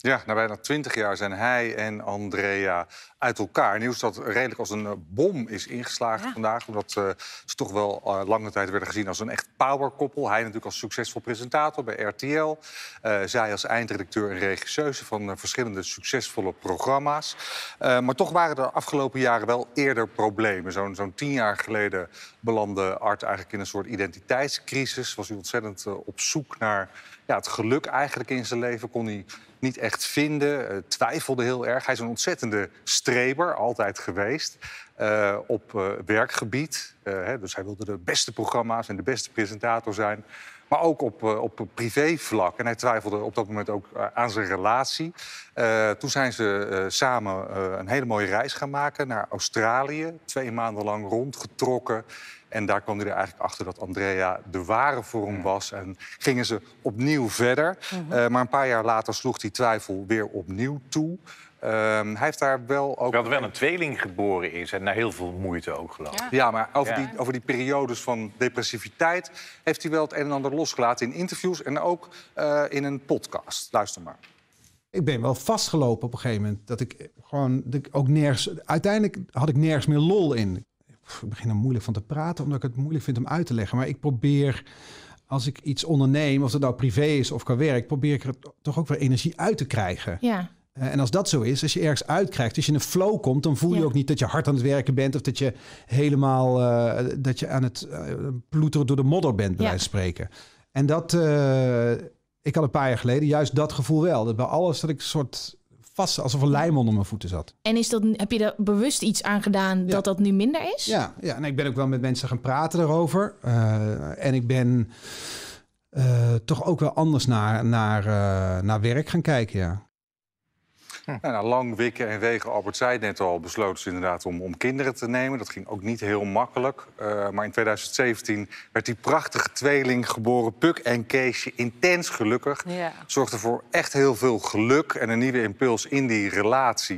Ja, na bijna twintig jaar zijn hij en Andrea uit elkaar. Nieuws dat redelijk als een eh, bom is ingeslagen vandaag. Omdat eh, ze toch wel eh, lange tijd werden gezien als een echt powerkoppel. Hij natuurlijk als succesvol presentator bij RTL. zij als eindredacteur en regisseuse van verschillende succesvolle programma's. maar toch waren er de afgelopen jaren wel eerder problemen. Zo'n zo'n tien jaar geleden belandde Art eigenlijk in een soort identiteitscrisis. Was hij ontzettend op zoek naar ja, het geluk eigenlijk in zijn leven. Kon hij niet echt vinden, eh, twijfelde heel erg. Hij is een ontzettende streber, altijd geweest, eh, op eh, werkgebied. Eh, dus hij wilde de beste programma's en de beste presentator zijn. Maar ook op, eh, op privévlak. En hij twijfelde op dat moment ook eh, aan zijn relatie. toen zijn ze samen een hele mooie reis gaan maken naar Australië. Twee maanden lang rondgetrokken. En daar kwam hij er eigenlijk achter dat Andrea de ware vorm was. En gingen ze opnieuw verder. Mhm. maar een paar jaar later sloeg die twijfel weer opnieuw toe. Ehm, hij heeft daar wel ook... Dat er wel een tweeling geboren is en na heel veel moeite ook geloof ik. Ja, maar over, Die, over die periodes van depressiviteit... heeft hij wel het een en ander losgelaten in interviews en ook eh, in een podcast. Luister maar ik ben wel vastgelopen op een gegeven moment. Dat ik gewoon dat ik ook nergens. Uiteindelijk had ik nergens meer lol in. Ik begin er moeilijk van te praten, omdat ik het moeilijk vind om uit te leggen. Maar ik probeer, als ik iets onderneem, of het nou privé is of qua werk, probeer ik er toch ook weer energie uit te krijgen. Ja. Eh, en als dat zo is, als je ergens uitkrijgt, als je in een flow komt, dan voel je ook niet dat je hard aan het werken bent of dat je helemaal eh, dat je aan het eh, ploeteren door de modder bent, bij ja. spreken. En dat, ik had een paar jaar geleden juist dat gevoel wel. Dat bij alles dat ik een soort vast, alsof een lijm onder mijn voeten zat. En is dat, heb je daar bewust iets aan gedaan dat dat nu minder is? Ja, ja, en ik ben ook wel met mensen gaan praten daarover. en ik ben toch ook wel anders naar, naar, naar werk gaan kijken, ja. Hm. Nou, lang wikken en wegen, Albert zei het net al, besloten ze inderdaad om, om kinderen te nemen. Dat ging ook niet heel makkelijk. Eh, maar in 2017 werd die prachtige tweeling geboren, Puk en Keesje, intens gelukkig. Zorgde voor echt heel veel geluk en een nieuwe impuls in die relatie.